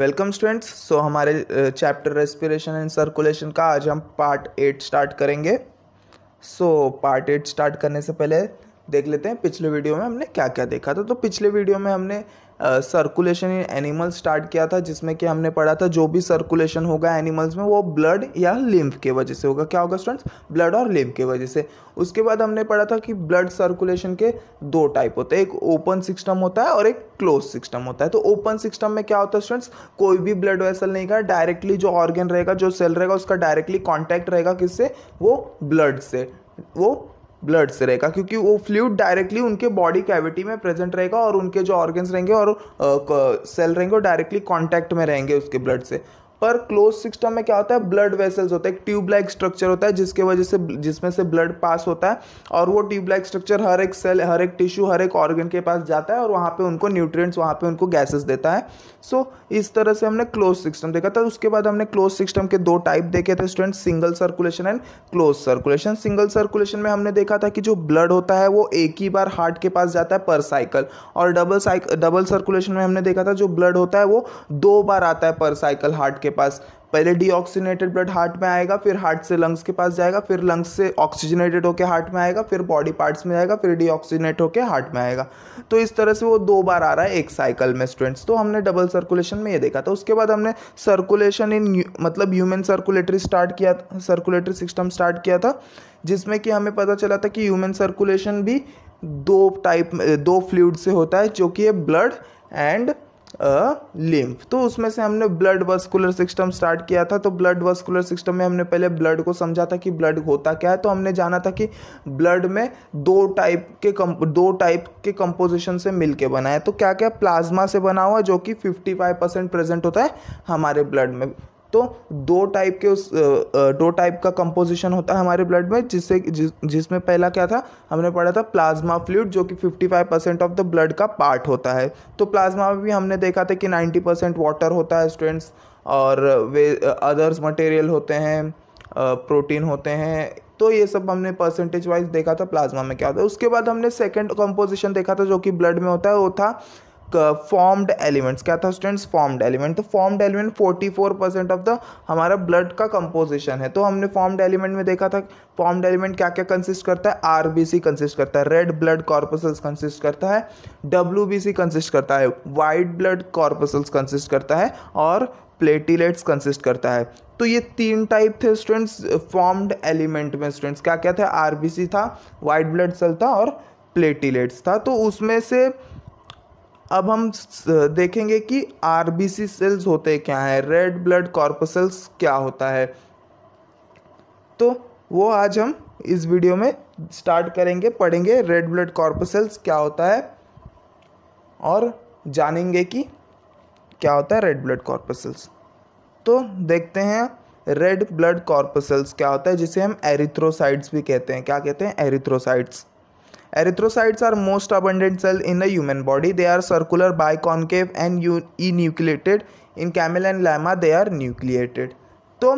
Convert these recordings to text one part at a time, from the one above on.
Welcome students so हमारे chapter respiration and circulation का आज हम पार्ट एट स्टार्ट करेंगे सो पार्ट एट स्टार्ट करने से पहले देख लेते हैं पिछले वीडियो में हमने क्या क्या देखा था तो पिछले वीडियो में हमने सर्कुलेशन इन एनिमल्स स्टार्ट किया था जिसमें कि हमने पढ़ा था जो भी सर्कुलेशन होगा एनिमल्स में वो ब्लड या लिम्फ के वजह से होगा क्या होगा स्टूडेंट्स ब्लड और लिम्फ के वजह से उसके बाद हमने पढ़ा था कि ब्लड सर्कुलेशन के दो टाइप होते हैं एक ओपन सिस्टम होता है और एक क्लोज सिस्टम होता है तो ओपन सिस्टम में क्या होता है स्टूडेंट्स कोई भी ब्लड वेसल नहीं का डायरेक्टली जो ऑर्गन रहेगा जो सेल रहेगा उसका डायरेक्टली कॉन्टैक्ट रहेगा किससे वो ब्लड से वो ब्लड से रहेगा क्योंकि वो फ्लूड डायरेक्टली उनके बॉडी कैविटी में प्रेजेंट रहेगा और उनके जो ऑर्गन्स रहेंगे और सेल रहेंगे वो डायरेक्टली कॉन्टैक्ट में रहेंगे उसके ब्लड से पर क्लोज सिस्टम में क्या होता है ब्लड वेसल्स होता है एक ट्यूब लाइक स्ट्रक्चर होता है जिसके वजह से जिसमें से ब्लड पास होता है और वो ट्यूब लाइक स्ट्रक्चर हर एक सेल हर एक टिश्यू हर एक ऑर्गन के पास जाता है और वहाँ पे उनको न्यूट्रिएंट्स वहाँ पे उनको गैसेस देता है सो so, इस तरह से हमने क्लोज सिस्टम देखा था उसके बाद हमने क्लोज सिस्टम के दो टाइप देखे थे student single circulation and close circulation single circulation में हमने देखा था कि जो ब्लड होता है वो एक ही बार हार्ट के पास जाता है पर साइकिल और डबल साइकिल डबल सर्कुलेशन में हमने देखा था जो ब्लड होता है वो दो बार आता है पर साइकिल हार्ट के पास पहले डीऑक्सीनेटेड ब्लड हार्ट में आएगा फिर हार्ट से लंग्स के पास जाएगा फिर लंग्स से ऑक्सीजनेटेड होकर हार्ट में आएगा फिर बॉडी पार्ट्स में जाएगा फिर डीऑक्सीनेट होकर हार्ट में आएगा तो इस तरह से वो दो बार आ रहा है एक साइकिल में स्टूडेंट्स तो हमने डबल सर्कुलेशन में ये देखा था उसके बाद हमने सर्कुलेशन इन मतलब ह्यूमन सर्कुलेटरी स्टार्ट किया सर्कुलेटरी सिस्टम स्टार्ट किया था जिसमें कि हमें पता चला था कि ह्यूमन सर्कुलेशन भी दो टाइप दो फ्लूड से होता है जो कि है ब्लड एंड लिम्फ तो उसमें से हमने ब्लड वस्कुलर सिस्टम स्टार्ट किया था तो ब्लड वस्कुलर सिस्टम में हमने पहले ब्लड को समझा था कि ब्लड होता क्या है तो हमने जाना था कि ब्लड में दो टाइप के कम दो टाइप के कंपोजिशन से मिलके बना है तो क्या क्या प्लाज्मा से बना हुआ जो कि 55 परसेंट प्रेजेंट होता है हमारे ब्लड में तो दो टाइप के उस दो टाइप का कंपोजिशन होता है हमारे ब्लड में जिससे जिस जिसमें पहला क्या था हमने पढ़ा था प्लाज्मा फ्लूड जो कि 55 परसेंट ऑफ द ब्लड का पार्ट होता है तो प्लाज्मा में भी हमने देखा था कि 90 परसेंट वाटर होता है स्टूडेंट्स और वे अदर्स मटेरियल होते हैं प्रोटीन होते हैं तो ये सब हमने परसेंटेज वाइज देखा था प्लाज्मा में क्या होता है उसके बाद हमने सेकेंड कंपोजिशन देखा था जो कि ब्लड में होता है वो था फॉर्म्ड uh, एलिमेंट्स क्या था स्टूडेंट्स फॉर्म्ड एलिमेंट तो formed element 44 percent of the हमारा ब्लड का कंपोजिशन है तो हमने फॉर्म्ड एलिमेंट में देखा था फॉर्म्ड एलिमेंट क्या क्या कंसिस्ट करता है आर कंसिस्ट करता है रेड ब्लड कॉर्पसल्स कंसिस्ट करता है डब्ल्यू कंसिस्ट करता है वाइट ब्लड कॉर्पसल्स कंसिस्ट करता है और प्लेटिलेट्स कंसिस्ट करता है तो ये तीन टाइप थे स्टूडेंट्स फॉर्म्ड एलिमेंट में स्टूडेंट्स क्या क्या था आरबीसी था वाइट ब्लड सेल था और प्लेटिलेट्स था तो उसमें से अब हम देखेंगे कि आर सेल्स होते क्या हैं रेड ब्लड कॉर्पसल्स क्या होता है तो वो आज हम इस वीडियो में स्टार्ट करेंगे पढ़ेंगे रेड ब्लड कॉर्पसल्स क्या होता है और जानेंगे कि क्या होता है रेड ब्लड कॉर्पसल्स तो देखते हैं रेड ब्लड कॉर्पसल्स क्या होता है जिसे हम एरिथ्रोसाइट्स भी कहते हैं क्या कहते हैं erythrocytes Erythrocytes are most abundant cell in the human body. They are circular, biconcave and enucleated. In camel and llama they are nucleated. तो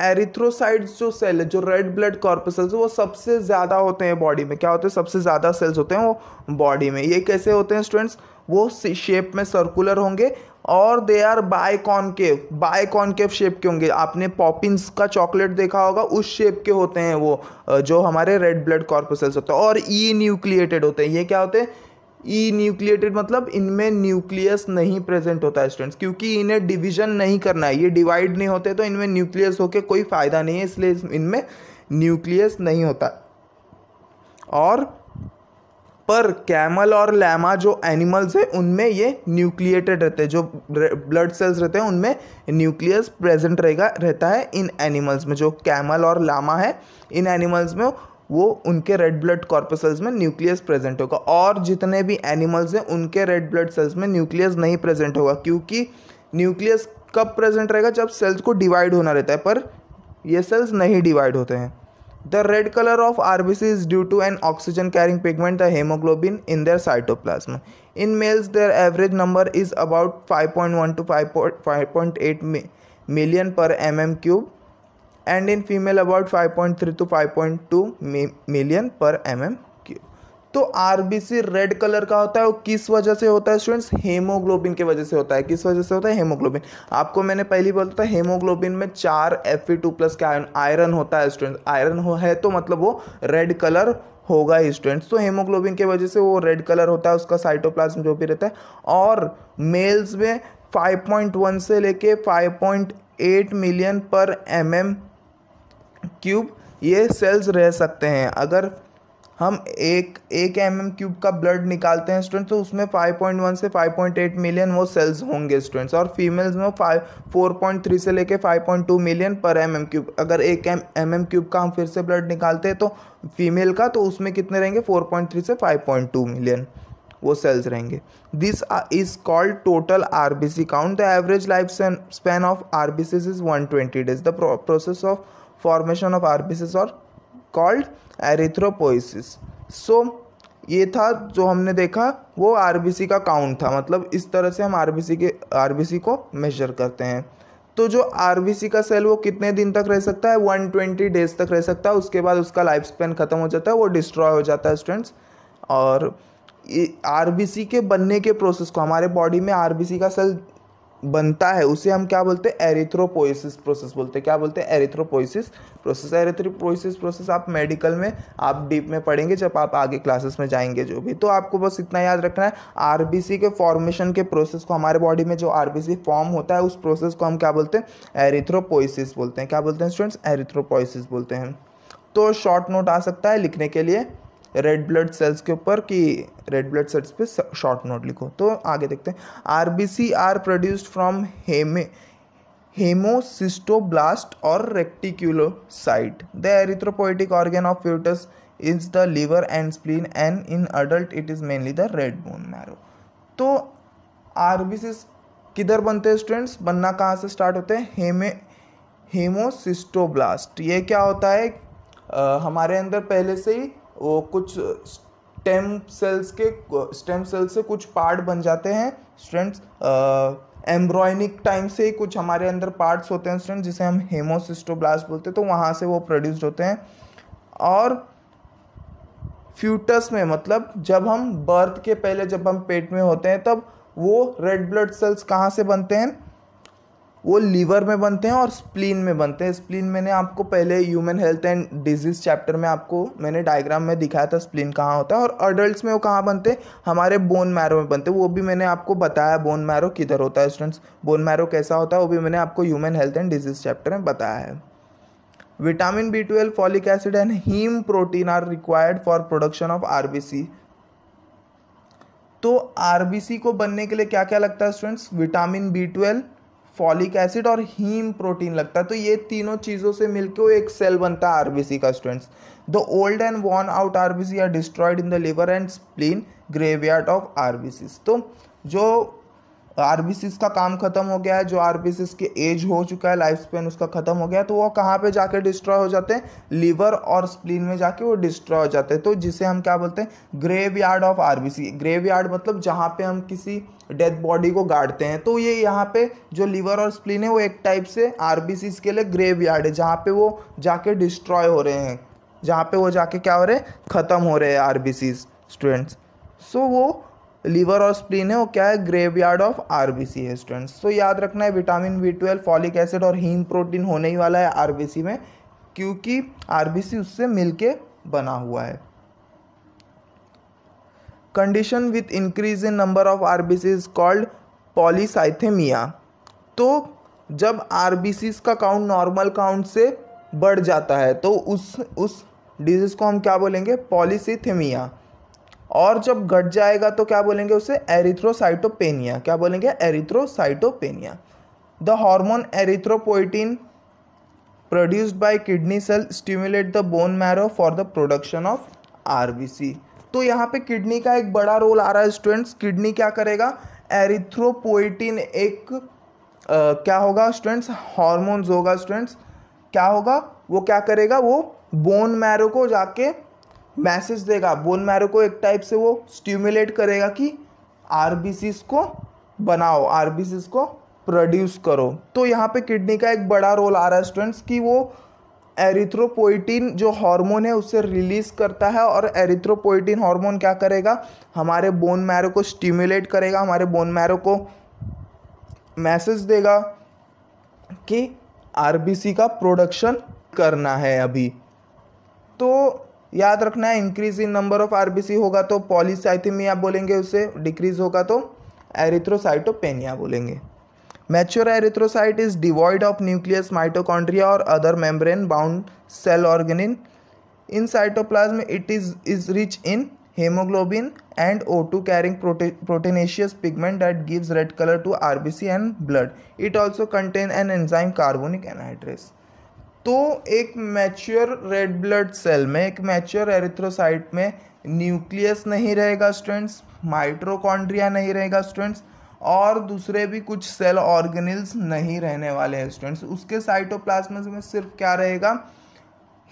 एरिथ्रोसाइड्स जो सेल है जो रेड ब्लड कॉर्पसल्स वो सबसे ज़्यादा होते हैं बॉडी में क्या होते हैं सबसे ज़्यादा सेल्स होते हैं वो बॉडी में ये कैसे होते हैं स्टूडेंट्स वो शेप में सर्कुलर होंगे और they are biconcave biconcave shape के होंगे आपने पॉपिंस का चॉकलेट देखा होगा उस शेप के होते हैं वो जो हमारे रेड ब्लड कॉर्पसल्स होते हैं और ई न्यूक्लिएटेड होते हैं ये क्या होते हैं ई न्यूक्लिएटेड मतलब इनमें न्यूक्लियस नहीं प्रेजेंट होता है स्टूडेंट्स क्योंकि इन्हें डिवीजन नहीं करना है ये डिवाइड नहीं होते तो इनमें न्यूक्लियस होकर कोई फ़ायदा नहीं है इसलिए इनमें न्यूक्लियस नहीं होता और पर कैमल और लैमा जो एनिमल्स हैं उनमें ये न्यूक्लिएटेड रहते हैं जो ब्लड सेल्स रहते हैं उनमें न्यूक्लियस प्रेजेंट रहेगा रहता है इन एनिमल्स में जो कैमल और लामा है इन एनिमल्स में वो उनके रेड ब्लड कॉर्पसल्स में न्यूक्लियस प्रेजेंट होगा और जितने भी एनिमल्स हैं उनके रेड ब्लड सेल्स में न्यूक्लियस नहीं प्रेजेंट होगा क्योंकि न्यूक्लियस कब प्रेजेंट रहेगा जब सेल्स को डिवाइड होना रहता है पर ये सेल्स नहीं डिवाइड होते हैं The red color of RBC is due to an oxygen carrying pigment, the hemoglobin, in their cytoplasm. In males, their average number is about 5.1 to 5.8 million per mm cube, and in female, about 5.3 to 5.2 million per mm तो RBC red colour का होता है वो किस वजह से होता है स्टूडेंट्स हेमोग्लोबिन के वजह से होता है किस वजह से होता है हेमोग्लोबिन आपको मैंने पहली बोला था हेमोग्लोबिन में चार एफ टू प्लस के आयरन होता है स्टूडेंट्स आयरन हो है तो मतलब वो रेड कलर होगा ही स्टूडेंट्स तो हेमोग्लोबिन के वजह से वो रेड कलर होता है उसका साइटोप्लाज्म जो भी रहता है और मेल्स में 5.1 से लेके 5.8 million per M M cube ये सेल्स रह सकते हैं अगर हम एक एक एम एम क्यूब का ब्लड निकालते हैं स्टूडेंट्स तो उसमें 5.1 से 5.8 मिलियन वो सेल्स होंगे स्टूडेंट्स और फीमेल्स में फाइव फोर पॉइंट थ्री से लेके five point two million per M M cube अगर एक एम एम एम क्यूब का हम फिर से ब्लड निकालते हैं तो फीमेल का तो उसमें कितने रहेंगे फोर पॉइंट थ्री से फाइव पॉइंट टू मिलियन वो सेल्स रहेंगे this is called total R B C count the average life span of R B Cs is one twenty days the process of formation of R B Cs are called erythropoiesis so ये था जो हमने देखा वो are का count था मतलब इस तरह से हम आर के आर को मेजर करते हैं तो जो आर का सेल वो कितने दिन तक रह सकता है 120 डेज तक रह सकता है उसके बाद उसका लाइफ स्पेन ख़त्म हो जाता है वो डिस्ट्रॉय हो जाता है स्टूडेंट्स और आर के बनने के प्रोसेस को हमारे बॉडी में आर का सेल बनता है उसे हम क्या बोलते हैं एरिथ्रोपोइसिस प्रोसेस बोलते हैं क्या बोलते हैं एरिथ्रोपोइसिस प्रोसेस एरिथ्रोपोइसिस प्रोसेस आप मेडिकल में आप डीप में पढ़ेंगे जब आप आगे क्लासेस में जाएंगे जो भी तो आपको बस इतना याद रखना है आर के फॉर्मेशन के प्रोसेस को हमारे बॉडी में जो आर फॉर्म होता है उस प्रोसेस को हम क्या बोलते हैं एरिथ्रोपोइसिस बोलते हैं क्या बोलते हैं स्टूडेंट्स एरिथ्रोपोइसिस बोलते हैं तो शॉर्ट नोट आ सकता है लिखने के लिए रेड ब्लड सेल्स के ऊपर कि रेड ब्लड सेल्स पे शॉर्ट नोट लिखो तो आगे देखते हैं R B C are produced from haem haemocytoblast और reticulocyte the erythropoietic organ of foetus is the liver and spleen and in adult it is mainly the red bone marrow तो R B C किधर बनते हैं students बनना कहाँ से start होते हैं हेमे हेमोसिस्टोब्लास्ट ये क्या होता है आ, हमारे अंदर पहले से ही वो कुछ स्टेम सेल्स के स्टेम सेल्स से कुछ पार्ट बन जाते हैं स्टूडेंट्स एम्ब्रॉयनिक टाइम से ही कुछ हमारे अंदर पार्ट्स होते हैं स्टूडेंट जिसे हम हेमोसिस्टोब्लास्ट बोलते हैं तो वहाँ से वो प्रोड्यूस्ड होते हैं और फ्यूटस में मतलब जब हम बर्थ के पहले जब हम पेट में होते हैं तब वो रेड ब्लड सेल्स कहाँ से बनते हैं वो लीवर में बनते हैं और स्प्लीन में बनते हैं स्प्लीन मैंने आपको पहले human health and disease chapter में आपको मैंने डायग्राम में दिखाया था स्प्लीन कहाँ होता है और अडल्ट में वो कहाँ बनते हैं हमारे बोन मैरो में बनते हैं वो भी मैंने आपको बताया बोन मैरो किधर होता है स्टूडेंट्स बोन मैरो कैसा होता है वो भी मैंने आपको human health and disease chapter में बताया है vitamin B twelve folic acid and haem protein are required for production of R B C तो आर बी सी को बनने के लिए क्या क्या लगता है students vitamin B twelve folic acid और हीम प्रोटीन लगता है तो ये तीनों चीज़ों से मिलकर वो एक सेल बनता है आरबीसी का students the old and worn out RBC are destroyed in the liver and spleen graveyard of RBC तो जो आर का काम खत्म हो गया है जो आर के एज हो चुका है लाइफ स्पेन उसका खत्म हो गया तो वो कहाँ पे जाके डिस्ट्रॉय हो जाते हैं लीवर और स्प्लीन में जाके वो डिस्ट्रॉय हो जाते हैं तो जिसे हम क्या बोलते हैं graveyard of R graveyard मतलब जहाँ पे हम किसी डेड बॉडी को गाड़ते हैं तो ये यहाँ पे जो लीवर और स्प्लीन है वो एक टाइप से आर के लिए ग्रेव यार्ड है जहाँ पे वो जाके डिस्ट्रॉय हो रहे हैं जहाँ पे वो जाके क्या हो रहे हैं ख़त्म हो रहे हैं आर स्टूडेंट्स सो वो लीवर और स्प्लीन है वो क्या है ग्रेवयार्ड ऑफ आरबीसी है स्टूडेंट्स तो याद रखना है vitamin B twelve folic acid और हीम प्रोटीन होने ही वाला है आरबीसी में क्योंकि आरबीसी उससे मिलके बना हुआ है condition with increase in number of R B C is called polycythaemia तो जब आर बी सीज का काउंट नॉर्मल काउंट से बढ़ जाता है तो उस उस डिजीज़ को हम क्या बोलेंगे पॉलीसीथेमिया और जब घट जाएगा तो क्या बोलेंगे उसे एरिथ्रोसाइटोपेनिया क्या बोलेंगे erythrocytopenia the hormone erythropoietin produced by kidney cell stimulate the bone marrow for the production of RBC तो यहाँ पे किडनी का एक बड़ा रोल आ रहा है स्टूडेंट्स किडनी क्या करेगा एरिथ्रोपोइटिन एक आ, क्या होगा स्टूडेंट्स हॉर्मोन्स होगा स्टूडेंट्स क्या होगा वो क्या करेगा वो बोन मैरो को जाके मैसेज देगा बोन मैरो को एक टाइप से वो स्टिमुलेट करेगा कि आर को बनाओ आर को प्रोड्यूस करो तो यहाँ पे किडनी का एक बड़ा रोल आ रहा है स्टूडेंट्स कि वो एरिथ्रोपोइटिन जो हार्मोन है उसे रिलीज़ करता है और एरिथ्रोपोइटिन हार्मोन क्या करेगा हमारे बोन मैरो को स्टिमुलेट करेगा हमारे बोन मैरो को मैसेज देगा कि आरबीसी का प्रोडक्शन करना है अभी तो याद रखना है increase in number of RBC होगा तो पॉलीसाइथिमिया बोलेंगे उसे डिक्रीज होगा तो एरिथ्रोसाइटोपेनिया बोलेंगे mature erythrocyte is devoid of nucleus mitochondria और other membrane bound cell organelle in cytoplasm it is is rich in O two carrying carrying pigment proteinaceous pigment red colour to R B C and blood it also contain an enzyme carbonic anhydrates तो एक mature red blood cell में एक mature erythrocyte में nucleus नहीं रहेगा students mitochondria नहीं रहेगा students और दूसरे भी कुछ सेल ऑर्गेनिल्स नहीं रहने वाले हैं स्टूडेंट्स उसके साइटोप्लाज्म में सिर्फ क्या रहेगा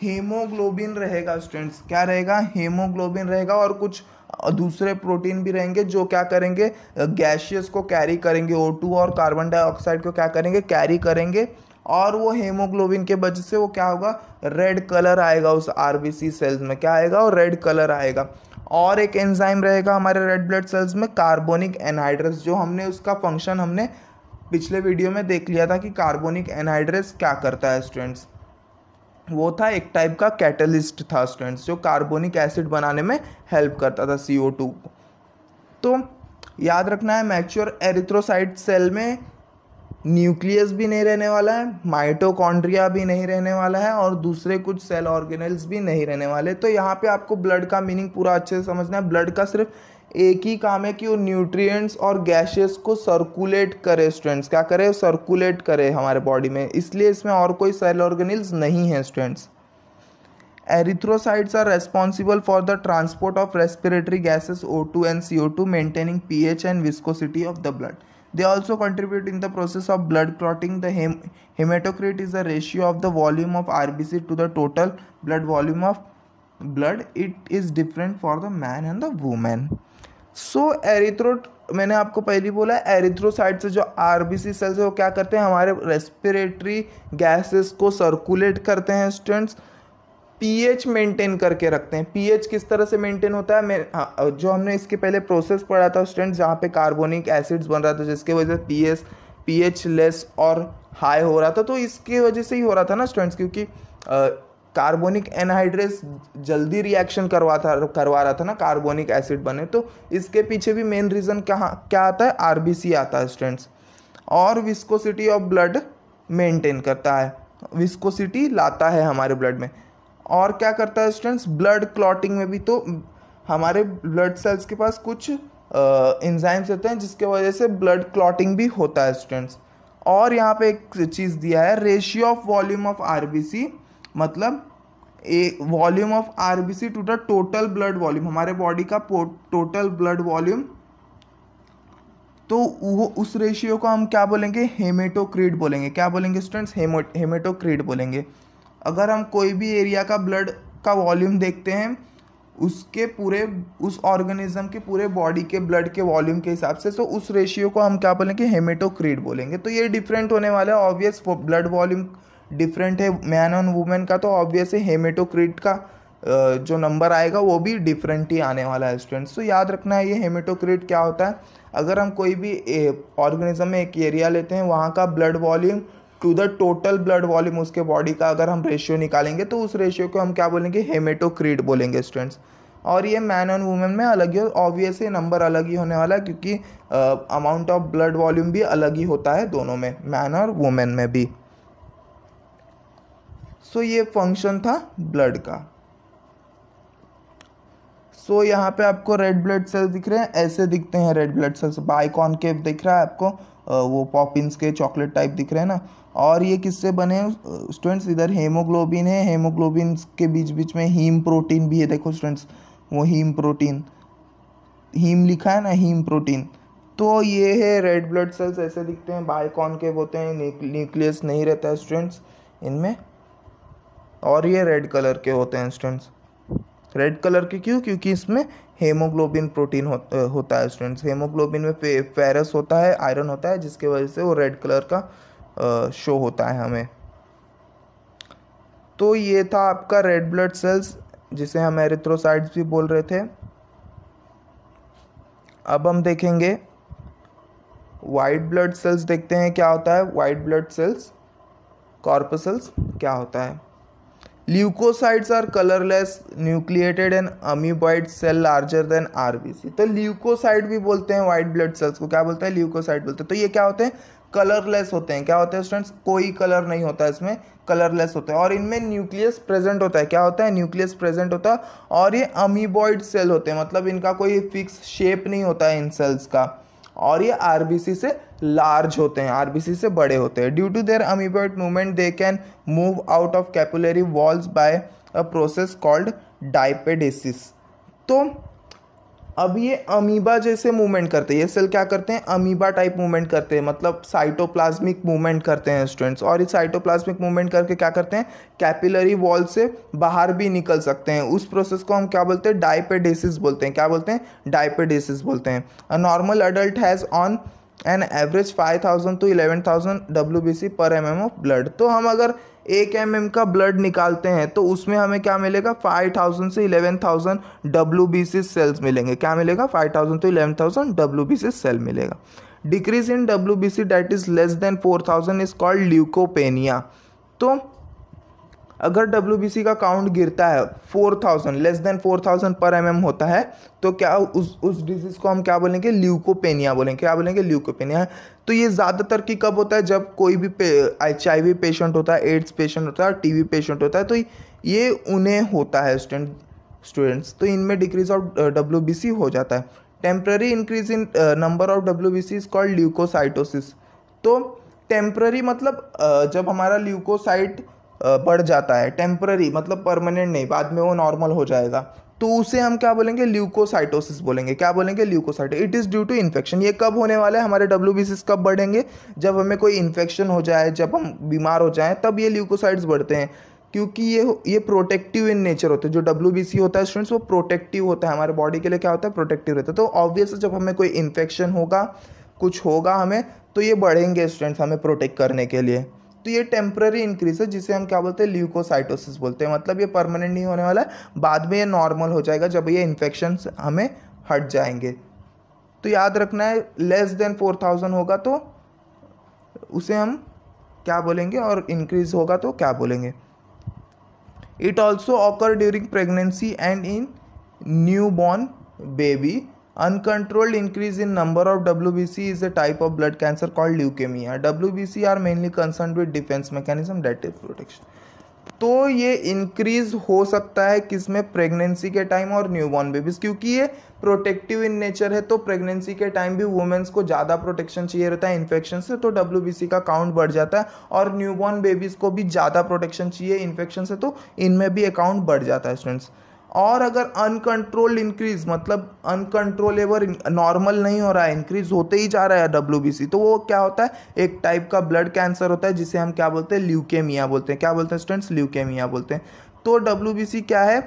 हीमोग्लोबिन रहेगा स्टूडेंट्स क्या रहेगा हीमोग्लोबिन रहेगा और कुछ दूसरे प्रोटीन भी रहेंगे जो क्या करेंगे गैशियस को कैरी करेंगे ओ और कार्बन डाइऑक्साइड को क्या करेंगे कैरी करेंगे और वो हेमोग्लोबिन के वजह से वो क्या होगा रेड कलर आएगा उस आर सेल्स में क्या आएगा और रेड कलर आएगा और एक एंजाइम रहेगा हमारे रेड ब्लड सेल्स में कार्बोनिक एनहाइड्रेस जो हमने उसका फंक्शन हमने पिछले वीडियो में देख लिया था कि कार्बोनिक एनहाइड्रेस क्या करता है स्टूडेंट्स वो था एक टाइप का कैटलिस्ट था स्टूडेंट्स जो कार्बोनिक एसिड बनाने में हेल्प करता था सी ओ टू तो याद रखना है मैच्योर एरिथ्रोसाइट सेल में न्यूक्लियस भी नहीं रहने वाला है माइटोकॉन्ड्रिया भी नहीं रहने वाला है और दूसरे कुछ सेल ऑर्गेनल्स भी नहीं रहने वाले तो यहाँ पे आपको ब्लड का मीनिंग पूरा अच्छे से समझना है ब्लड का सिर्फ एक ही काम है कि वो न्यूट्रिएंट्स और गैसेस को सर्कुलेट करे स्टूडेंट्स क्या करे सर्कुलेट करे हमारे बॉडी में इसलिए इसमें और कोई सेल ऑर्गेनिल्स नहीं है students erythrocytes are responsible for the transport of respiratory gases O two and C O two maintaining P H and viscosity of the blood They also contribute in the process of blood clotting. The hem- hematocrit is the ratio of the volume of RBC to the total blood volume of blood. It is different for the man and the woman. So so, erythro मैंने आपको पहले बोला एरिथ्रोसाइड से जो are sales है वो क्या करते हैं हमारे रेस्पिरेटरी गैसेस को सर्कुलेट करते हैं स्टूडेंट्स पीएच मेंटेन करके रखते हैं पीएच किस तरह से मेंटेन होता है मैं हाँ, जो हमने इसके पहले प्रोसेस पढ़ा था स्टूडेंट जहाँ पे कार्बोनिक एसिड्स बन रहा था जिसके वजह से P H P H less और हाई हो रहा था तो इसके वजह से ही हो रहा था ना स्टूडेंट्स क्योंकि कार्बोनिक एनहाइड्रेस जल्दी रिएक्शन करवा था करवा रहा था ना कार्बोनिक एसिड बने तो इसके पीछे भी मेन रीज़न कहाँ क्या आता है आर आता है स्टूडेंट्स और विस्कोसिटी ऑफ ब्लड मेंटेन करता है विस्कोसिटी लाता है हमारे ब्लड में और क्या करता है स्टूडेंट्स ब्लड क्लॉटिंग में भी तो हमारे ब्लड सेल्स के पास कुछ इंजाइम्स होते हैं जिसके वजह से ब्लड क्लॉटिंग भी होता है स्टूडेंट्स और यहाँ पे एक चीज़ दिया है ratio of volume of R मतलब a volume of R C to the total blood volume हमारे बॉडी का टोटल ब्लड वॉल्यूम तो वो उस रेशियो को हम क्या बोलेंगे हेमेटोक्रीड बोलेंगे क्या बोलेंगे स्टूडेंट्स हेमेटोक्रीड बोलेंगे अगर हम कोई भी एरिया का ब्लड का वॉल्यूम देखते हैं उसके पूरे उस ऑर्गेनिज्म के पूरे बॉडी के ब्लड के वॉल्यूम के हिसाब से तो उस रेशियो को हम क्या बोलेंगे हेमेटोक्रीट बोलेंगे तो ये डिफरेंट होने वाला है ऑब्वियस ब्लड वॉल्यूम डिफरेंट है मैन और वुमेन का तो ऑब्वियस है हेमेटोक्रीट का जो नंबर आएगा वो भी डिफरेंट ही आने वाला है स्टूडेंट्स तो याद रखना है ये हेमेटोक्रीट क्या होता है अगर हम कोई भी ऑर्गेनिज्म में एक एरिया लेते हैं वहाँ का blood volume to the total blood volume उसके बॉडी का अगर हम रेशियो निकालेंगे तो उस रेशियो को हम क्या बोलेंगे हेमेटोक्रीड बोलेंगे स्टूडेंट्स और ये मैन और वुमेन में अलग ही ऑब्वियसली नंबर अलग ही होने वाला है क्योंकि अमाउंट ऑफ ब्लड वॉल्यूम भी अलग ही होता है दोनों में मैन और वुमेन में भी सो so, ये फंक्शन था ब्लड का सो so, यहाँ पे आपको रेड ब्लड सेल्स दिख रहे हैं ऐसे दिखते हैं रेड ब्लड सेल्स बाइकॉन दिख रहा है आपको वो पॉपिंस के चॉकलेट टाइप दिख रहे हैं ना और ये किससे बने स्टूडेंट्स इधर हेमोग्लोबिन है हेमोग्लोबिन के बीच बीच में हीम प्रोटीन भी है देखो स्टूडेंट्स वो हीम प्रोटीन हीम लिखा है ना हीम प्रोटीन तो ये है रेड ब्लड सेल्स ऐसे दिखते हैं बायकॉन के होते हैं न्यूक्लियस नहीं रहता है स्टूडेंट्स इनमें और ये रेड कलर के होते हैं स्टूडेंट्स रेड कलर के क्यों क्योंकि इसमें हेमोग्लोबिन प्रोटीन हो, होता है स्टूडेंट्स हेमोग्लोबिन में फेरस होता है आयरन होता है जिसके वजह से वो रेड कलर का शो होता है हमें तो ये था आपका रेड ब्लड सेल्स जिसे हम एरिथ्रोसाइट्स भी बोल रहे थे अब हम देखेंगे वाइट ब्लड सेल्स देखते हैं क्या होता है वाइट ब्लड सेल्स कॉर्पसल्स क्या होता है leucocytes are colourless nucleated and amoeboid cell larger than RBC तो ल्यूकोसाइट भी बोलते हैं वाइट ब्लड सेल्स को क्या बोलते हैं ल्यूकोसाइट बोलते हैं तो ये क्या होते हैं कलरलेस होते हैं क्या होते हैं स्टूडेंट्स कोई कलर नहीं होता इसमें कलरलेस होते हैं और इनमें न्यूक्लियस प्रेजेंट होता है क्या होता है न्यूक्लियस प्रेजेंट होता है और ये अमीबॉइड सेल होते हैं मतलब इनका कोई फिक्स शेप नहीं होता है इन सेल्स का और ये आर से लार्ज होते हैं आर से बड़े होते हैं due to their amoeboid movement they can move out of capillary walls by a process called diapedesis तो अब ये अमीबा जैसे मूवमेंट करते हैं ये सेल क्या करते हैं अमीबा टाइप मूवमेंट करते हैं मतलब साइटोप्लाज्मिक मूवमेंट करते हैं स्टूडेंट्स और इस साइटोप्लाज्मिक मूवमेंट करके क्या करते हैं कैपिलरी वॉल से बाहर भी निकल सकते हैं उस प्रोसेस को हम क्या बोलते हैं डाइपेडेसिस बोलते हैं क्या बोलते हैं डाइपेडेसिस बोलते हैं a normal adult has on an average five thousand to eleven thousand W B C per M M of blood तो हम अगर एक एम mm का ब्लड निकालते हैं तो उसमें हमें क्या मिलेगा फाइव थाउजेंड से eleven thousand W B C cells मिलेंगे क्या मिलेगा five thousand to eleven thousand W B C cell मिलेगा decrease in W B C that is less than four thousand is called leucopenia तो अगर W का count गिरता है four thousand less than four thousand per M mm होता है तो क्या उस उस डिजीज़ को हम क्या बोलेंगे ल्यूकोपेनिया बोलेंगे क्या बोलेंगे ल्यूकोपेनिया तो ये ज़्यादातर की कब होता है जब कोई भी एच आई पेशेंट होता है एड्स पेशेंट होता है टी पेशेंट होता है तो ये उन्हें होता है स्टूडेंट स्टूडेंट्स तो इनमें डिक्रीज ऑफ डब्ल्यू हो जाता है temporary increase in number of W B C is called leucocytosis तो टेम्प्ररी मतलब uh, जब हमारा ल्यूकोसाइट बढ़ जाता है टेम्प्ररी मतलब परमानेंट नहीं बाद में वो नॉर्मल हो जाएगा तो उसे हम क्या बोलेंगे ल्यूकोसाइटोसिस बोलेंगे क्या बोलेंगे ल्यूकोसाइटो it is due to infection ये कब होने वाला है हमारे डब्ल्यू बी कब बढ़ेंगे जब हमें कोई इन्फेक्शन हो जाए जब हम बीमार हो जाएं तब ये ल्यूकोसाइट्स बढ़ते हैं क्योंकि ये ये प्रोटेक्टिव इन नेचर होते हैं जो डब्ल्यू होता है स्टूडेंट्स वो प्रोटेक्टिव होता है हमारे बॉडी के लिए क्या होता है प्रोटेक्टिव रहता है तो ऑब्वियस जब हमें कोई इन्फेक्शन होगा कुछ होगा हमें तो ये बढ़ेंगे स्टूडेंट्स हमें प्रोटेक्ट करने के लिए तो ये टेम्प्ररी इंक्रीज है जिसे हम क्या बोलते हैं ल्यूकोसाइटोसिस बोलते हैं मतलब ये परमानेंट नहीं होने वाला है बाद में ये नॉर्मल हो जाएगा जब ये इन्फेक्शन हमें हट जाएंगे तो याद रखना है लेस देन फोर थाउजेंड होगा तो उसे हम क्या बोलेंगे और इंक्रीज होगा तो क्या बोलेंगे it also occur during pregnancy and in newborn baby Uncontrolled increase in number of WBC is a type of blood cancer called leukemia. WBC are mainly concerned with defense mechanism that is protection. तो ये increase हो सकता है किसमें pregnancy के time और newborn babies क्योंकि ये प्रोटेक्टिव इन नेचर है तो प्रेगनेंसी के टाइम भी वुमेन्स को ज़्यादा प्रोटेक्शन चाहिए रहता है इन्फेक्शन से तो डब्ल्यू का काउंट बढ़ जाता है और न्यूबॉर्न बेबीज़ को भी ज़्यादा प्रोटेक्शन चाहिए इन्फेक्शन से तो इनमें भी अकाउंट बढ़ जाता है स्टूडेंट्स और अगर अनकंट्रोल्ड इंक्रीज मतलब अनकंट्रोलेबल नॉर्मल नहीं हो रहा है इंक्रीज होते ही जा रहा है डब्ल्यू तो वो क्या होता है एक टाइप का ब्लड कैंसर होता है जिसे हम क्या बोलते हैं ल्यूकेमिया बोलते हैं क्या बोलते हैं स्टूडेंट्स ल्यूकेमिया बोलते हैं तो डब्ल्यू क्या है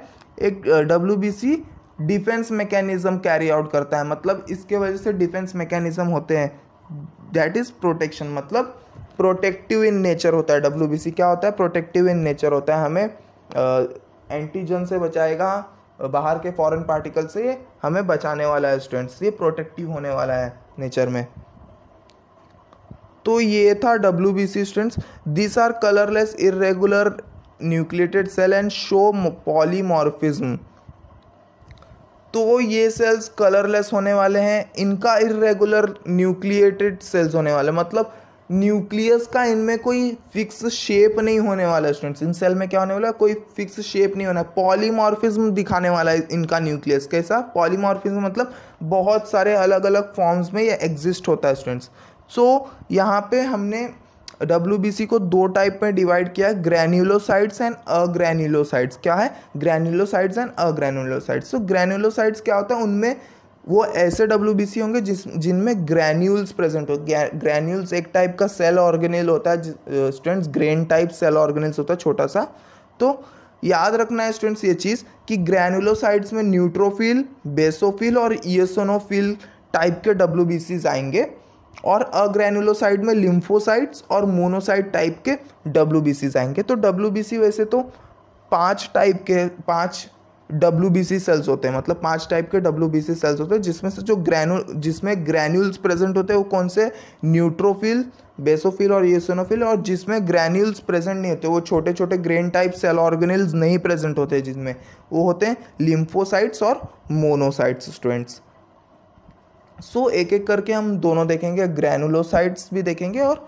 एक W defence mechanism carry out करता है मतलब इसके वजह से डिफेंस मैकेनिज्म होते हैं दैट इज़ प्रोटेक्शन मतलब प्रोटेक्टिव इन नेचर होता है डब्ल्यू क्या होता है प्रोटेक्टिव इन नेचर होता है हमें एंटीजन से बचाएगा बाहर के फॉरेन पार्टिकल से हमें बचाने वाला है स्टूडेंट्स ये प्रोटेक्टिव होने वाला है नेचर में तो ये था W B C students this are colourless irregular nucleated cell and show polymorphism तो ये सेल्स कलरलेस होने वाले हैं इनका इरेगुलर न्यूक्लिएटेड सेल्स होने वाले मतलब न्यूक्लियस का इनमें कोई फिक्स शेप नहीं होने वाला स्टूडेंट्स इन सेल में क्या होने वाला है कोई फिक्स शेप नहीं होना पॉलीमॉर्फिज्म दिखाने वाला है इनका न्यूक्लियस कैसा पॉलीमॉर्फिज्म मतलब बहुत सारे अलग अलग फॉर्म्स में ये एग्जिस्ट होता है स्टूडेंट्स सो so, यहाँ पे हमने डब्ल्यू को दो टाइप में डिवाइड किया है ग्रैन्यूलोसाइट्स एंड अग्रैन्यूलोसाइड्स क्या है ग्रैन्यूलोसाइड्स एंड अग्रैन्यूलोसाइड्स तो ग्रैन्यूलोसाइड्स क्या होता है उनमें वो ऐसे डब्ल्यू होंगे जिस जिनमें ग्रैन्यूल्स प्रेजेंट हो ग्रैन्यूल्स एक टाइप का सेल ऑर्गेनेल होता है students grain type cell organelles होता है छोटा सा तो याद रखना है स्टूडेंट्स ये चीज़ कि ग्रैनुलोसाइड्स में न्यूट्रोफिल बेसोफिल और ईएसोनोफिल टाइप के डब्ल्यू आएंगे और अग्रैनुलोसाइड में लिम्फोसाइड्स और मोनोसाइड टाइप के डब्ल्यू आएंगे तो डब्ल्यू वैसे तो पांच टाइप के पांच डब्ल्यू सेल्स होते हैं मतलब पांच टाइप के डब्ल्यू सेल्स होते हैं जिसमें से जो ग्रैनुल जिसमें ग्रैन्यूल्स प्रेजेंट होते हैं वो कौन से न्यूट्रोफिल बेसोफिल और यूसोनोफिल और जिसमें ग्रैन्यूल्स प्रेजेंट नहीं होते वो छोटे छोटे ग्रेन टाइप सेल ऑर्गेनल्स नहीं प्रेजेंट होते जिसमें वो होते हैं लिम्फोसाइट्स और मोनोसाइट्स स्टूडेंट्स सो एक एक करके हम दोनों देखेंगे ग्रैनुलोसाइट्स भी देखेंगे और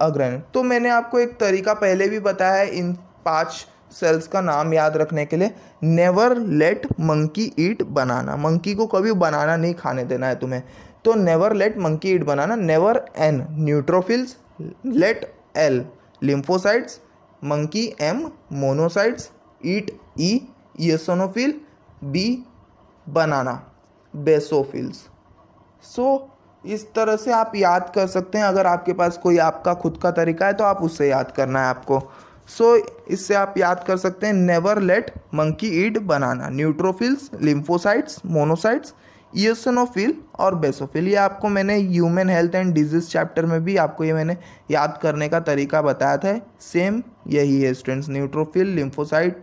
अग्रैन तो मैंने आपको एक तरीका पहले भी बताया है इन पाँच सेल्स का नाम याद रखने के लिए never let monkey eat banana monkey को कभी बनाना नहीं खाने देना है तुम्हें तो never let monkey eat banana never N neutrophils let L lymphocytes monkey M monocytes eat E eosinophil B banana basophils so इस तरह से आप याद कर सकते हैं अगर आपके पास कोई आपका खुद का तरीका है तो आप उससे याद करना है आपको सो इससे आप याद कर सकते हैं never let monkey eat banana neutrophils lymphocytes monocytes eosinophil और बेसोफिल ये आपको मैंने human health and disease chapter में भी आपको ये मैंने याद करने का तरीका बताया था सेम यही है students neutrophil lymphocyte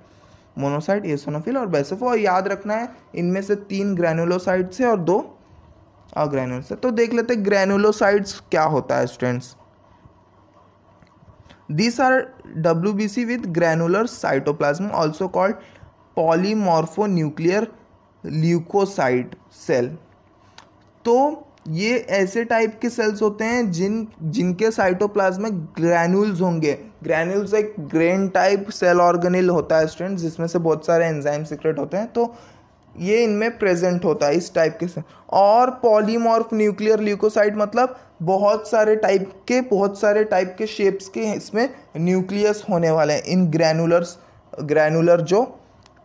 monocyte eosinophil और बेसोफिल और याद रखना है इनमें से तीन ग्रैनुलोसाइट्स है और दो अग्रैनुलोसाइट तो देख लेते ग्रैनुलोसाइट्स क्या होता है students These are WBC with granular cytoplasm, also called nuclear leucocyte cell तो ये ऐसे टाइप के सेल्स होते हैं जिन जिनके साइटोप्लाज्म में ग्रैनुल्स होंगे ग्रैनुल्स एक ग्रेन टाइप सेल ऑर्गेनिल होता है स्टूडेंट जिसमें से बहुत सारे एंजाइम सीक्रेट होते हैं तो ये इनमें प्रेजेंट होता है इस टाइप के सेल और पॉलीमॉर्फ न्यूक्लियर ल्यूकोसाइट मतलब बहुत सारे टाइप के बहुत सारे टाइप के शेप्स के इसमें न्यूक्लियस होने वाले हैं इन ग्रैनुलर्स ग्रैनुलर जो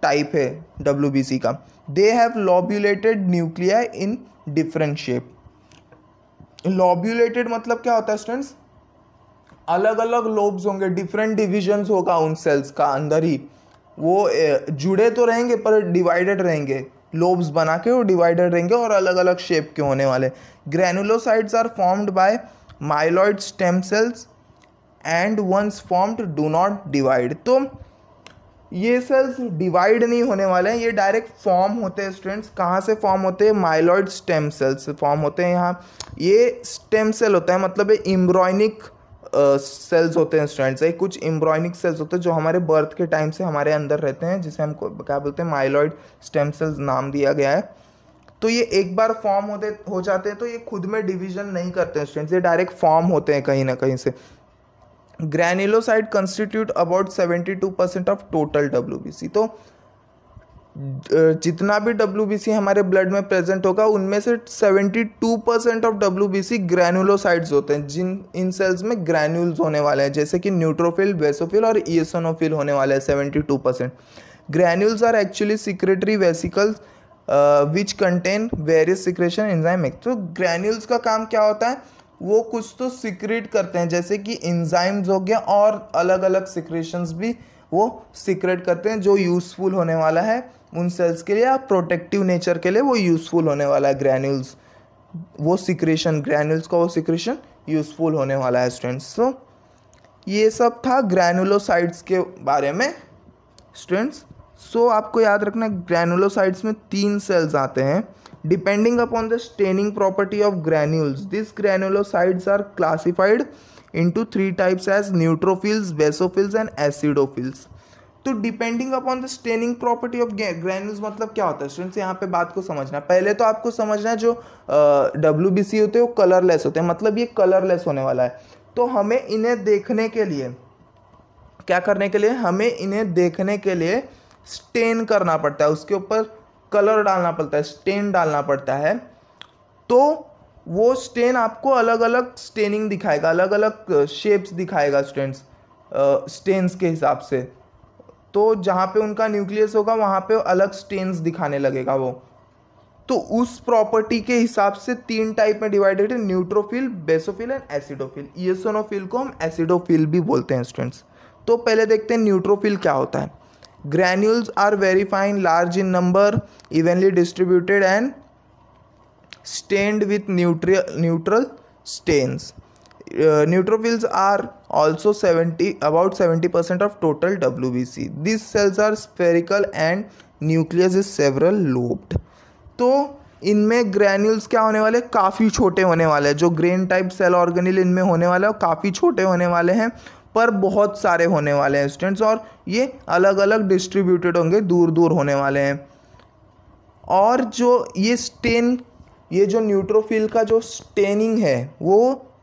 टाइप है डब्ल्यू का they have lobulated nuclei in different shape lobulated मतलब क्या होता है स्टूडेंट्स अलग अलग लोब्स होंगे डिफरेंट डिविजन्स होगा उन सेल्स का अंदर ही वो जुड़े तो रहेंगे पर डिवाइडेड रहेंगे लोब्स बना के वो डिवाइडेड रहेंगे और अलग अलग शेप के होने वाले granulocytes are formed by myeloid stem cells and once formed do not divide तो ये सेल्स डिवाइड नहीं होने वाले हैं ये डायरेक्ट फॉर्म होते हैं स्टूडेंट्स कहाँ से फॉर्म होते हैं माइलॉइड स्टेम सेल्स फॉर्म होते हैं यहाँ ये स्टेम सेल होता है मतलब इम्ब्रॉयनिक सेल्स होते हैं स्टैंड से कुछ एम्ब्रॉयनिक सेल्स होते हैं जो हमारे बर्थ के टाइम से हमारे अंदर रहते हैं जिसे हम क्या बोलते हैं माइलॉइड स्टेम सेल्स नाम दिया गया है तो ये एक बार फॉर्म होते हो जाते हैं तो ये खुद में डिवीजन नहीं करते हैं स्टूडेंट्स ये डायरेक्ट फॉर्म होते हैं कहीं ना कहीं से granulocyte constitute about seventy two percent of total W B C तो जितना भी डब्ल्यू हमारे ब्लड में प्रेजेंट होगा उनमें से 72 परसेंट ऑफ डब्ल्यू ग्रैनुलोसाइड्स होते हैं जिन इन सेल्स में ग्रैन्यूल्स होने वाले हैं जैसे कि न्यूट्रोफिल वेसोफिल और ईसोनोफिल होने वाले हैं seventy two percent granules are actually secretory vesicles which contain various secretion enzyme तो ग्रैन्यूल्स का काम क्या होता है वो कुछ तो सिक्रेट करते हैं जैसे कि इंजाइम्स हो गया और अलग अलग सिक्रेशंस भी वो सिक्रेट करते हैं जो यूज़फुल होने वाला है उन सेल्स के लिए या प्रोटेक्टिव नेचर के लिए वो यूज़फुल होने वाला है ग्रैन्यूल्स वो सिक्रेशन ग्रैन्यूल्स का वो सिक्रेशन यूज़फुल होने वाला है स्टूडेंट्स so, ये सब था ग्रैनुलोसाइड्स के बारे में स्टूडेंट्स सो आपको याद रखना ग्रैनुलोसाइट्स में तीन सेल्स आते हैं depending upon the staining property of granules this granulocytes are classified into three types as neutrophils basophils and acidophils तो depending upon the staining property of granules मतलब क्या होता है स्टूडेंट्स यहाँ पे बात को समझना पहले तो आपको समझना जो डब्ल्यू बी सी होते हैं वो कलरलेस होते हैं मतलब ये कलरलेस होने वाला है तो हमें इन्हें देखने के लिए क्या करने के लिए हमें इन्हें देखने के लिए स्टेन करना पड़ता है उसके ऊपर कलर डालना पड़ता है स्टेन डालना पड़ता है तो वो स्टेन आपको अलग अलग स्टेनिंग दिखाएगा अलग अलग शेप्स दिखाएगा स्टूडेंट्स स्टेन्स के हिसाब से तो जहाँ पे उनका न्यूक्लियस होगा वहाँ पे अलग स्टेन्स दिखाने लगेगा वो तो उस प्रॉपर्टी के हिसाब से तीन टाइप में डिवाइडेड है neutrophil basophil and acidophil eosinophil को हम एसिडोफिल भी बोलते हैं स्टूडेंट्स तो पहले देखते हैं न्यूट्रोफिल क्या होता है granules are very fine large in number evenly distributed and stained with न्यूट्रिय neutral stains neutrophils are also 70 about 70% of total WBC. These cells are spherical and nucleus is several lobed. तो इनमें granules क्या होने वाले काफ़ी छोटे होने वाले हैं जो ग्रेन टाइप सेल ऑर्गेनिल इनमें होने वाला है काफ़ी छोटे होने वाले हैं पर बहुत सारे होने वाले हैं स्टूडेंट्स और ये अलग अलग डिस्ट्रीब्यूटेड होंगे दूर दूर होने वाले हैं और जो ये स्टेन ये जो न्यूट्रोफिल का जो स्टेनिंग है वो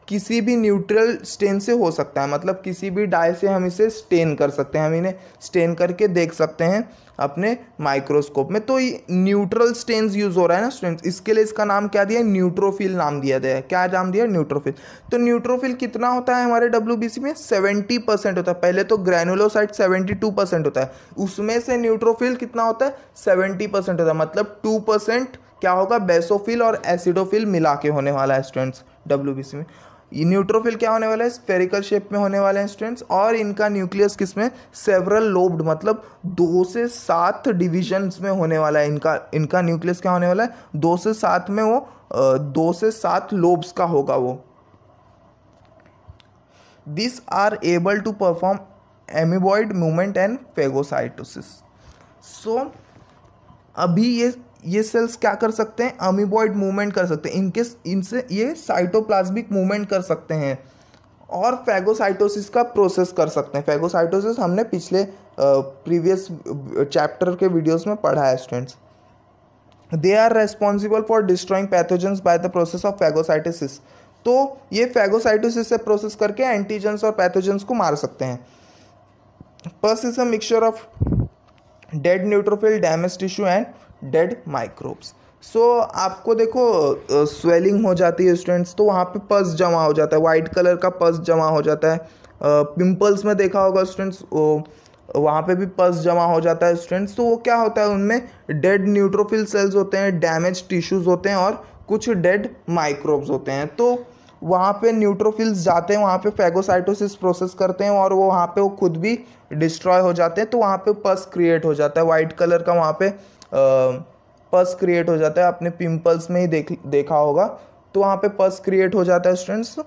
किसी भी न्यूट्रल स्टेन से हो सकता है मतलब किसी भी डाई से हम इसे स्टेन कर सकते हैं हम इन्हें स्टेन करके देख सकते हैं अपने माइक्रोस्कोप में तो न्यूट्रल स्टेन यूज़ हो रहा है ना स्टूडेंट्स इसके लिए इसका नाम क्या दिया न्यूट्रोफिल नाम दिया गया क्या नाम दिया न्यूट्रोफिल तो न्यूट्रोफिल कितना होता है हमारे डब्ल्यू में सेवेंटी परसेंट होता है पहले तो ग्रैनुलोसाइट सेवेंटी टू परसेंट होता है उसमें से न्यूट्रोफिल कितना होता है सेवेंटी परसेंट होता है मतलब टू परसेंट क्या होगा बेसोफिल और एसिडोफिल मिला के होने वाला है स्टूडेंट्स डब्ल्यू में न्यूट्रोफिल क्या होने वाला है स्पेरिकल शेप में होने वाले हैं स्टूडेंट्स और इनका न्यूक्लियस किस में सेवरल लोब्ड मतलब दो से सात डिविजन्स में होने वाला है इनका इनका न्यूक्लियस क्या होने वाला है दो से सात में वो दो से सात लोब्स का होगा वो this are able to perform amoeboid movement and phagocytosis so अभी ये ये सेल्स क्या कर सकते हैं अमीबॉइड मूवमेंट कर सकते हैं इनके इनसे ये साइटोप्लाज्मिक मूवमेंट कर सकते हैं और फैगोसाइटोसिस का प्रोसेस कर सकते हैं फैगोसाइटोसिस हमने पिछले प्रीवियस चैप्टर के वीडियोस में पढ़ा है students they are responsible for destroying pathogens by the process of phagocytosis तो ये फैगोसाइटोसिस से प्रोसेस करके एंटीजेंस और पैथोजेंस को मार सकते हैं pus is a mixture of dead neutrophil damage tissue and dead microbes so आपको देखो स्वेलिंग हो जाती है स्टूडेंट्स तो वहाँ पे पस जमा हो जाता है वाइट कलर का पस जमा हो जाता है पिंपल्स में देखा होगा स्टूडेंट्स वहाँ पे भी पस जमा हो जाता है स्टूडेंट्स तो वो क्या होता है उनमें डेड न्यूट्रोफिल सेल्स होते हैं डैमेज टिश्यूज़ होते हैं और कुछ डेड माइक्रोब्स होते हैं तो वहाँ पे न्यूट्रोफिल्स जाते हैं वहाँ पे फेगोसाइटोसिस प्रोसेस करते हैं और वो वहाँ पे वो खुद भी डिस्ट्रॉय हो जाते हैं तो वहाँ पे पस क्रिएट हो जाता है वाइट कलर का वहाँ पे पस क्रिएट हो जाता है आपने पिंपल्स में ही देख देखा होगा तो वहाँ पे पस क्रिएट हो जाता है स्टूडेंट्स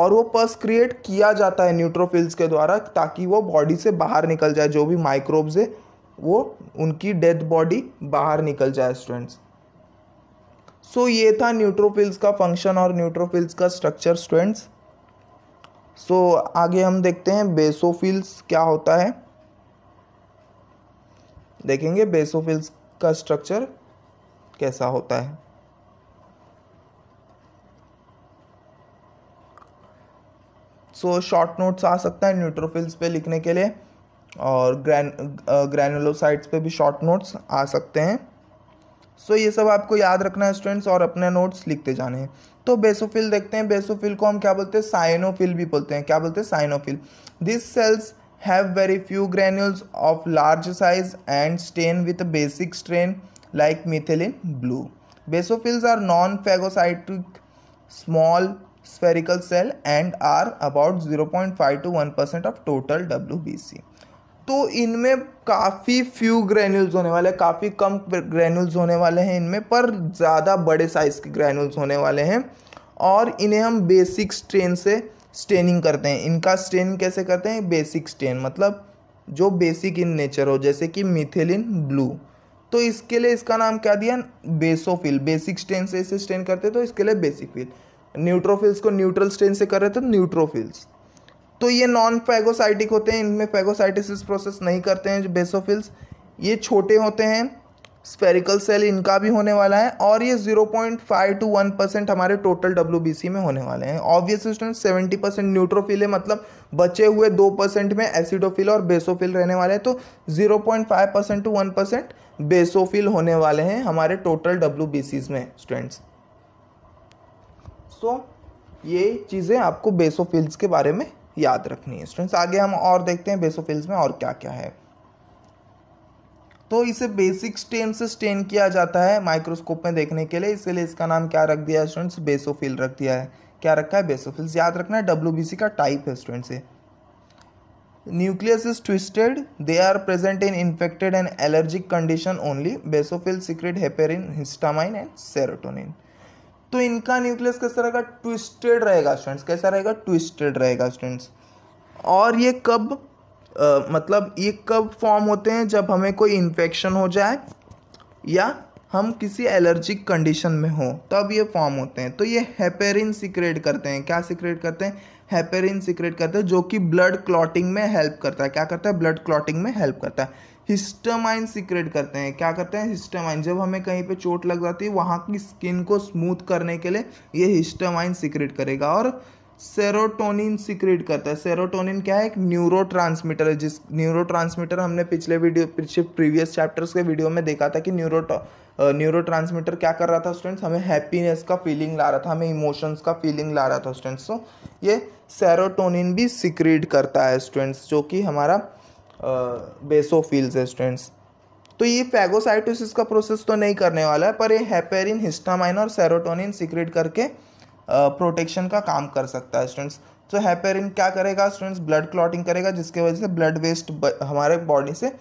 और वो पस क्रिएट किया जाता है न्यूट्रोफिल्स के द्वारा ताकि वो बॉडी से बाहर निकल जाए जो भी माइक्रोब्स है वो उनकी डेथ बॉडी बाहर निकल जाए स्टूडेंट्स सो ये था न्यूट्रोफिल्स का फंक्शन और न्यूट्रोफिल्स का स्ट्रक्चर स्टूडेंट्स सो आगे हम देखते हैं बेसोफिल्स क्या होता है देखेंगे बेसोफिल्स का स्ट्रक्चर कैसा होता है सो शॉर्ट नोट्स आ सकता है न्यूट्रोफिल्स पे लिखने के लिए और ग्रैन ग्रैनुलोसाइट्स पे भी शॉर्ट नोट्स आ सकते हैं सो so, ये सब आपको याद रखना है स्टूडेंट्स और अपने नोट्स लिखते जाने हैं तो बेसोफिल देखते हैं बेसोफिल को हम क्या बोलते हैं साइनोफिल भी बोलते हैं क्या बोलते हैं साइनोफिल this cells have very few granules of large size and stain with a basic stain like methylene blue. Basophils are non-phagocytic small spherical cell and are about 0.5 to 1% of total WBC. तो इनमें काफ़ी few granules होने वाले काफ़ी कम granules होने वाले हैं इनमें पर ज़्यादा बड़े साइज़ के ग्रेन्यूल्स होने वाले हैं और इन्हें हम बेसिक स्ट्रेन से स्टेनिंग करते हैं इनका स्टेन कैसे करते हैं बेसिक स्टेन मतलब जो बेसिक इन नेचर हो जैसे कि मिथिलिन ब्लू तो इसके लिए इसका नाम क्या दिया बेसोफिल बेसिक स्टेन से इसे स्टेन करते तो इसके लिए बेसिक फिल न्यूट्रोफिल्स को न्यूट्रल स्टेन से कर रहे थे न्यूट्रोफिल्स तो, तो ये नॉन फैगोसाइटिक होते हैं इनमें फैगोसाइटिस प्रोसेस नहीं करते हैं जो बेसोफिल्स ये छोटे होते हैं स्पेरिकल सेल इनका भी होने वाला है और ये 0.5 टू 1 परसेंट हमारे टोटल डब्ल्यू में होने वाले हैं ऑब्वियस स्टूडेंट 70 परसेंट न्यूट्रोफिल है मतलब बचे हुए दो परसेंट में एसिडोफिल और बेसोफिल रहने वाले हैं तो 0.5 परसेंट टू 1 परसेंट बेसोफिल होने वाले हैं हमारे टोटल डब्ल्यू में स्टूडेंट्स सो so, ये चीज़ें आपको बेसोफिल्स के बारे में याद रखनी है स्टूडेंट्स आगे हम और देखते हैं बेसोफिल्स में और क्या क्या है तो इसे बेसिक स्टेन से स्टेन किया जाता है माइक्रोस्कोप में देखने के लिए इसलिए इसका नाम क्या रख दिया है स्टूडेंट्स बेसोफिल रख दिया है क्या रखा है बेसोफिल याद रखना है डब्ल्यू का टाइप है स्टूडेंट्स ये nucleus is twisted they are present in infected and allergic condition only basophil secrete heparin histamine and serotonin तो इनका न्यूक्लियस कैसा रहेगा ट्विस्टेड रहेगा स्टूडेंट्स कैसा रहेगा ट्विस्टेड रहेगा स्टूडेंट्स और ये कब मतलब ये कब फॉर्म होते हैं जब हमें कोई इन्फेक्शन हो जाए या हम किसी एलर्जिक कंडीशन में हो तब ये फॉर्म होते हैं तो ये हेपेरिन सिक्रेट करते हैं क्या सिक्रेट करते हैं हेपेरिन सिक्रेट करते हैं जो कि ब्लड क्लॉटिंग में हेल्प करता है क्या करता है ब्लड क्लॉटिंग में हेल्प करता है हिस्टामाइन सिक्रेट करते हैं क्या करते हैं हिस्टामाइन जब हमें कहीं पे चोट लग जाती है वहाँ की स्किन को स्मूथ करने के लिए ये हिस्टामाइन सिक्रेट करेगा और सेरोटोनिन सिक्रेट करता है सेरोटोनिन क्या है एक न्यूरो ट्रांसमीटर है जिस न्यूरो ट्रांसमीटर हमने पिछले वीडियो पिछले प्रीवियस चैप्टर्स के वीडियो में देखा था कि न्यूरो न्यूरो ट्रांसमीटर क्या कर रहा था स्टूडेंट्स हमें हैप्पीनेस का फीलिंग ला रहा था हमें इमोशंस का फीलिंग ला रहा था स्टूडेंट्स तो ये सेरोटोनिन भी सिक्रेट करता है स्टूडेंट्स जो कि हमारा बेसोफील्स है स्टूडेंट्स तो ये फैगोसाइटोसिस का प्रोसेस तो नहीं करने वाला है पर ये हैपेरिन हिस्टामाइन और सेरोटोनिन सिक्रेट करके प्रोटेक्शन का काम कर सकता है स्टूडेंट्स तो हैपेरिन क्या करेगा स्टूडेंट्स ब्लड क्लॉटिंग करेगा जिसके वजह से ब्लड वेस्ट हमारे बॉडी से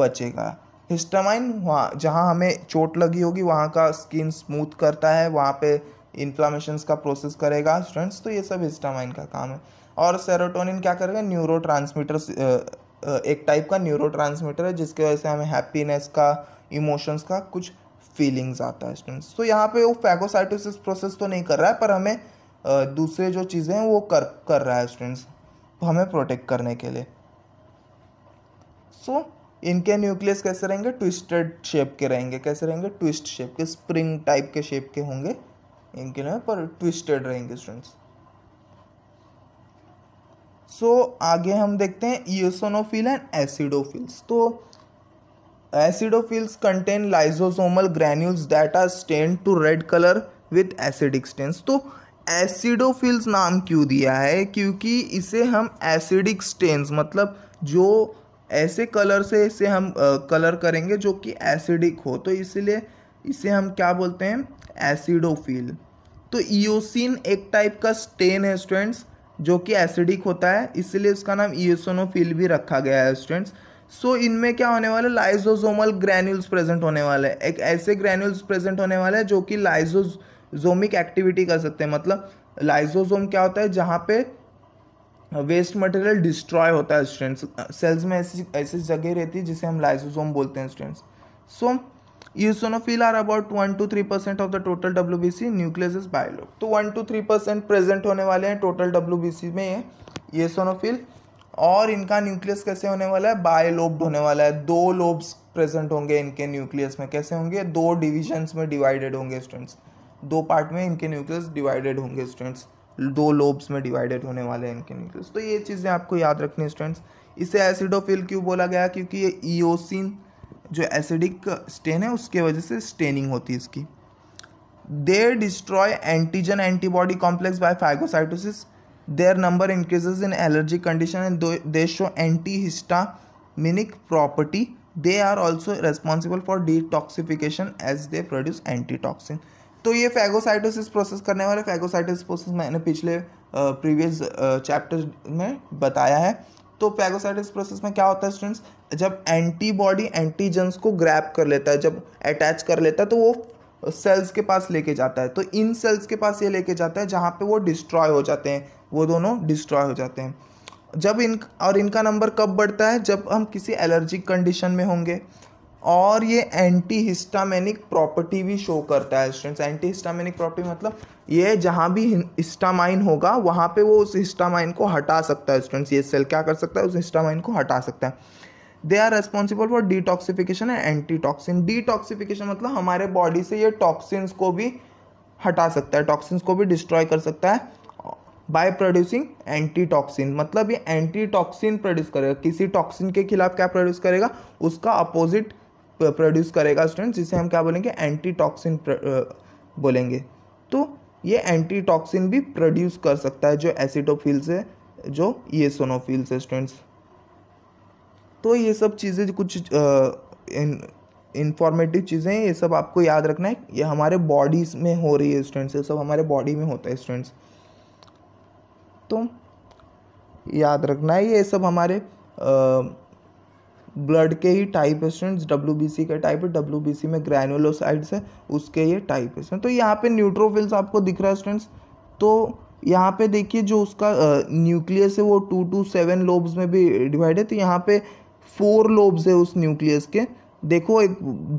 बचेगा हिस्टामाइन वहाँ जहाँ हमें चोट लगी होगी वहाँ का स्किन स्मूथ करता है वहाँ पे इन्फ्लामेशंस का प्रोसेस करेगा स्टूडेंट्स तो ये सब हिस्टामाइन का काम है और सेरोटोनिन क्या करेगा न्यूरो एक टाइप का न्यूरो है जिसकी वजह से हमें हैप्पीनेस का इमोशंस का कुछ फीलिंग्स आता है स्टूडेंट्स तो यहाँ पे वो फैगोसाइटोसिस प्रोसेस तो नहीं कर रहा है पर हमें दूसरे जो चीज़ें हैं वो कर कर रहा है स्टूडेंट्स हमें प्रोटेक्ट करने के लिए सो so, इनके न्यूक्लियस कैसे रहेंगे ट्विस्टेड शेप के रहेंगे कैसे रहेंगे ट्विस्ट शेप के स्प्रिंग टाइप के शेप के होंगे इनके ना पर ट्विस्टेड रहेंगे स्टूडेंट्स सो so, आगे हम देखते हैं ईसोनोफिल एंड एसिडोफिल्स तो acidophils contain lysosomal granules that are stain to red colour with acidic stains तो एसिडोफिल्स नाम क्यों दिया है क्योंकि इसे हम एसिडिक स्टेन्स मतलब जो ऐसे कलर से इसे हम कलर uh, करेंगे जो कि एसिडिक हो तो इसलिए इसे हम क्या बोलते हैं एसिडोफिल तो ईओसिन एक टाइप का स्टेन है स्टूडेंट्स जो कि एसिडिक होता है इसलिए उसका नाम ईसोनोफिल भी रखा गया है स्टूडेंट्स सो so, इनमें क्या होने वाला है लाइजोजोमल ग्रैन्यूल्स प्रेजेंट होने वाले हैं एक ऐसे ग्रैन्यूल्स प्रेजेंट होने वाले हैं जो कि लाइजोजोमिक एक्टिविटी कर सकते हैं मतलब लाइजोजोम क्या होता है जहाँ पे वेस्ट मटेरियल डिस्ट्रॉय होता है स्टूडेंट्स सेल्स में ऐसी ऐसी जगह रहती है जिसे हम लाइजोजोम बोलते हैं students so eosinophil are about one two three percent of the total W B C nucleus bilobed तो one two three percent present होने वाले हैं टोटल डब्ल्यू बी सी में ये सोनोफिल और इनका न्यूक्लियस कैसे होने वाला है बायलोब्ड होने वाला है दो लोब्स प्रेजेंट होंगे इनके न्यूक्लियस में कैसे होंगे दो डिविजन्स में डिवाइडेड होंगे स्टूडेंट्स दो पार्ट में इनके न्यूक्लियस डिवाइडेड होंगे स्टूडेंट्स दो लोब्स में डिवाइडेड होने वाले हैं इनके न्यूक्लियस तो ये चीज़ें आपको याद रखनी है स्टूडेंट्स इसे एसिडोफिल क्यों बोला गया क्योंकि ये ईओसिन जो एसिडिक स्टेन है उसके वजह से स्टेनिंग होती है इसकी they destroy antigen antibody complex by phagocytosis their number increases in allergy condition and they show antihistaminic property they are also responsible for detoxification as they produce antitoxin तो ये phagocytosis process करने वाले phagocytosis process मैंने पिछले previous chapter में बताया है तो फैगोसाइटोसिस प्रोसेस में क्या होता है स्टूडेंट्स जब एंटीबॉडी एंटीजन्स को ग्रैप कर लेता है जब अटैच कर लेता है तो वो सेल्स के पास लेके जाता है तो इन सेल्स के पास ये लेके जाता है जहाँ पे वो डिस्ट्रॉय हो जाते हैं वो दोनों डिस्ट्रॉय हो जाते हैं जब इन और इनका नंबर कब बढ़ता है जब हम किसी एलर्जिक कंडीशन में होंगे और ये एंटी हिस्टामेनिक प्रॉपर्टी भी शो करता है स्टूडेंट्स एंटी हिस्टामेनिक प्रॉपर्टी मतलब ये जहाँ भी हिस्टामाइन होगा वहाँ पे वो उस हिस्टामाइन को हटा सकता है स्टूडेंट्स ये सेल क्या कर सकता है उस हिस्टामाइन को हटा सकता है they are responsible for detoxification and antitoxin detoxification मतलब हमारे बॉडी से ये टॉक्सिन्स को भी हटा सकता है टॉक्सिन्स को भी डिस्ट्रॉय कर सकता है बाय प्रोड्यूसिंग एंटीटॉक्सिन मतलब ये एंटीटॉक्सिन प्रोड्यूस करेगा किसी टॉक्सिन के खिलाफ क्या प्रोड्यूस करेगा उसका अपोजिट प्रोड्यूस करेगा स्टूडेंट जिसे हम क्या बोलेंगे एंटीटॉक्सिन बोलेंगे तो ये एंटीटॉक्सिन भी प्रोड्यूस कर सकता है जो एसिडोफिल से जो ये सोनोफिल से स्टूडेंट्स तो ये सब चीज़ें कुछ इंफॉर्मेटिव चीज़ें हैं ये सब आपको याद रखना है ये हमारे बॉडीज़ में हो रही है स्टूडेंट्स ये सब हमारे बॉडी में होता है स्टूडेंट्स तो याद रखना है ये सब हमारे ब्लड के ही टाइप है स्टूडेंट्स डब्ल्यू के टाइप है डब्ल्यू में ग्रैनुलोसाइड्स है उसके ये टाइप है तो यहाँ पे न्यूट्रोफिल्स आपको दिख रहा है स्टूडेंट्स तो यहाँ पे देखिए जो उसका न्यूक्लियस है वो टू टू सेवन लोब्स में भी डिवाइड है तो यहाँ पे फोर लोब्स है उस न्यूक्लियस के देखो एक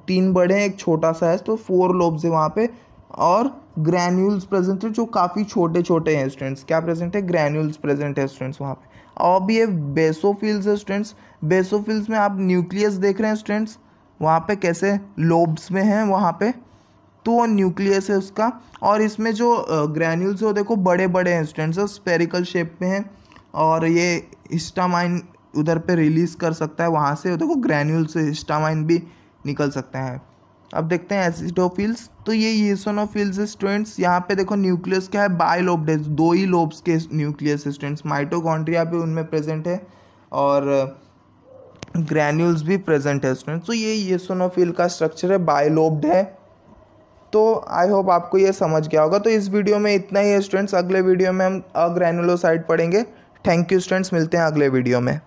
तीन बड़े हैं एक छोटा सा है तो फोर लोब्स है वहाँ पे और ग्रैन्यूल्स प्रेजेंट है जो काफ़ी छोटे छोटे हैं स्टूडेंट्स क्या प्रेजेंट है ग्रैन्यूल्स प्रेजेंट है स्टूडेंट्स वहाँ पे भी ये बेसोफिल्स है स्टूडेंट्स बेसोफिल्स में आप न्यूक्लियस देख रहे हैं स्टूडेंट्स वहाँ पे कैसे लोब्स में हैं वहाँ पे तो न्यूक्लियस है उसका और इसमें जो ग्रैन्यूल्स है वो देखो बड़े बड़े हैं स्टूडेंट्स स्पेरिकल शेप में हैं और ये हिस्टामाइन उधर पे रिलीज कर सकता है वहाँ से देखो ग्रैन्यूल्स से हिस्टामाइन भी निकल सकता है अब देखते हैं एसिडोफिल्स तो ये यूसोनोफिल्स स्टूडेंट्स यहाँ पे देखो न्यूक्लियस क्या है बाई लोब दो ही लोब्स के न्यूक्लियस स्टूडेंट्स माइटोकॉन्ड्रिया भी उनमें प्रेजेंट है और ग्रैन्यूल्स uh, भी प्रेजेंट है स्टूडेंट्स तो ये यूसोनोफिल का स्ट्रक्चर है बायलोब्ड है तो आई होप आपको ये समझ गया होगा तो इस वीडियो में इतना ही है स्टूडेंट्स अगले वीडियो में हम अग्रैनुलोसाइड पढ़ेंगे थैंक यू स्टूडेंट्स मिलते हैं अगले वीडियो में